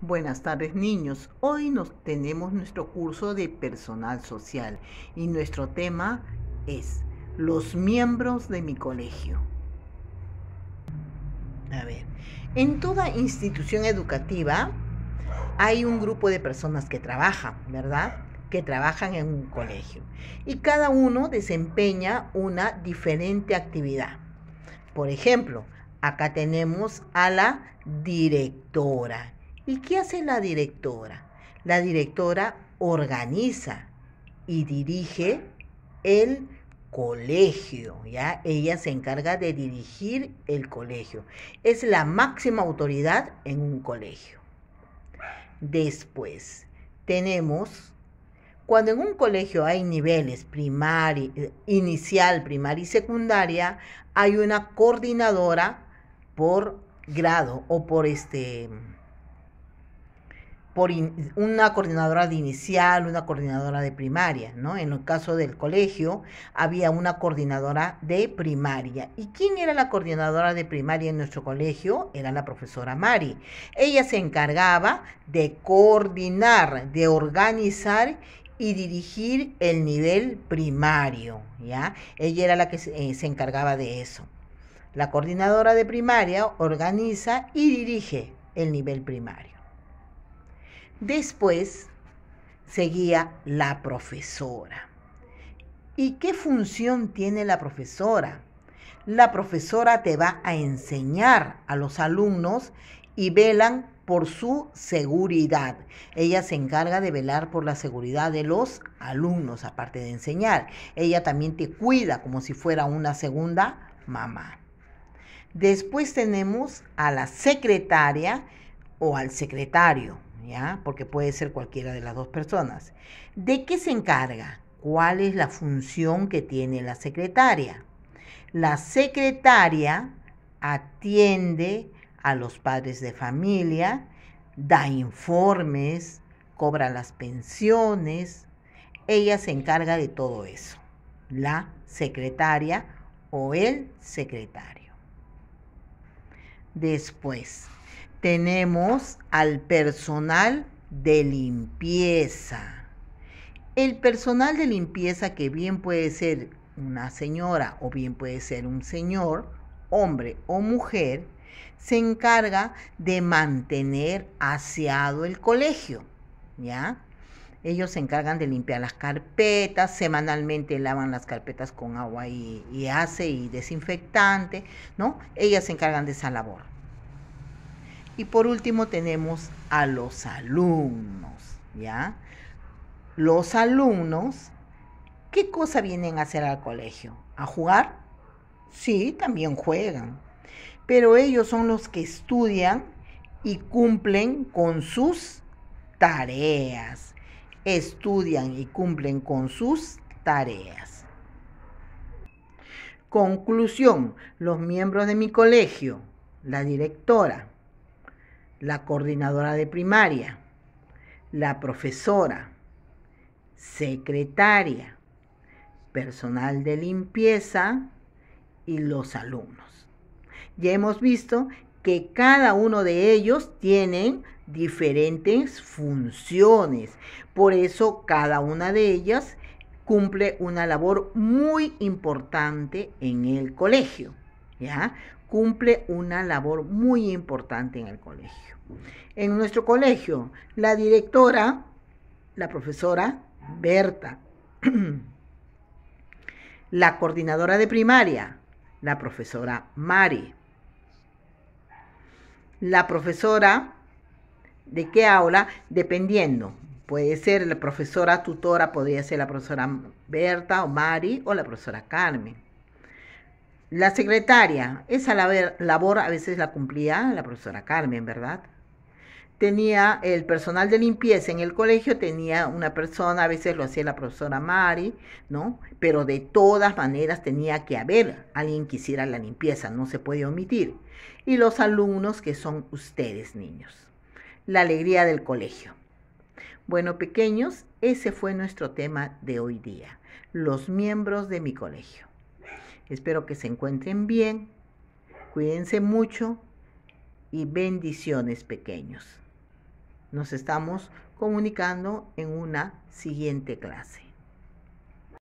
Buenas tardes niños, hoy nos tenemos nuestro curso de personal social y nuestro tema es los miembros de mi colegio. A ver, en toda institución educativa hay un grupo de personas que trabajan, ¿verdad? Que trabajan en un colegio y cada uno desempeña una diferente actividad. Por ejemplo, acá tenemos a la directora ¿Y qué hace la directora? La directora organiza y dirige el colegio, ¿ya? Ella se encarga de dirigir el colegio. Es la máxima autoridad en un colegio. Después, tenemos, cuando en un colegio hay niveles primaria, inicial, primaria y secundaria, hay una coordinadora por grado o por este una coordinadora de inicial, una coordinadora de primaria, ¿no? En el caso del colegio había una coordinadora de primaria. ¿Y quién era la coordinadora de primaria en nuestro colegio? Era la profesora Mari. Ella se encargaba de coordinar, de organizar y dirigir el nivel primario, ¿ya? Ella era la que se eh, encargaba de eso. La coordinadora de primaria organiza y dirige el nivel primario. Después seguía la profesora. ¿Y qué función tiene la profesora? La profesora te va a enseñar a los alumnos y velan por su seguridad. Ella se encarga de velar por la seguridad de los alumnos, aparte de enseñar. Ella también te cuida como si fuera una segunda mamá. Después tenemos a la secretaria o al secretario, porque puede ser cualquiera de las dos personas. ¿De qué se encarga? ¿Cuál es la función que tiene la secretaria? La secretaria atiende a los padres de familia, da informes, cobra las pensiones. Ella se encarga de todo eso. La secretaria o el secretario. Después, tenemos al personal de limpieza. El personal de limpieza que bien puede ser una señora o bien puede ser un señor, hombre o mujer, se encarga de mantener aseado el colegio, ¿ya? Ellos se encargan de limpiar las carpetas, semanalmente lavan las carpetas con agua y, y, hace y desinfectante, ¿no? Ellas se encargan de esa labor. Y por último tenemos a los alumnos, ¿ya? Los alumnos, ¿qué cosa vienen a hacer al colegio? ¿A jugar? Sí, también juegan. Pero ellos son los que estudian y cumplen con sus tareas. Estudian y cumplen con sus tareas. Conclusión, los miembros de mi colegio, la directora, la coordinadora de primaria, la profesora, secretaria, personal de limpieza y los alumnos. Ya hemos visto que cada uno de ellos tienen diferentes funciones. Por eso cada una de ellas cumple una labor muy importante en el colegio. ¿ya? Cumple una labor muy importante en el colegio. En nuestro colegio, la directora, la profesora Berta, la coordinadora de primaria, la profesora Mari, la profesora de qué aula, dependiendo, puede ser la profesora tutora, podría ser la profesora Berta o Mari o la profesora Carmen la secretaria, esa labor a veces la cumplía la profesora Carmen, ¿verdad? Tenía el personal de limpieza en el colegio, tenía una persona, a veces lo hacía la profesora Mari, ¿no? Pero de todas maneras tenía que haber alguien que hiciera la limpieza, no se puede omitir. Y los alumnos que son ustedes, niños. La alegría del colegio. Bueno, pequeños, ese fue nuestro tema de hoy día, los miembros de mi colegio. Espero que se encuentren bien, cuídense mucho y bendiciones pequeños. Nos estamos comunicando en una siguiente clase.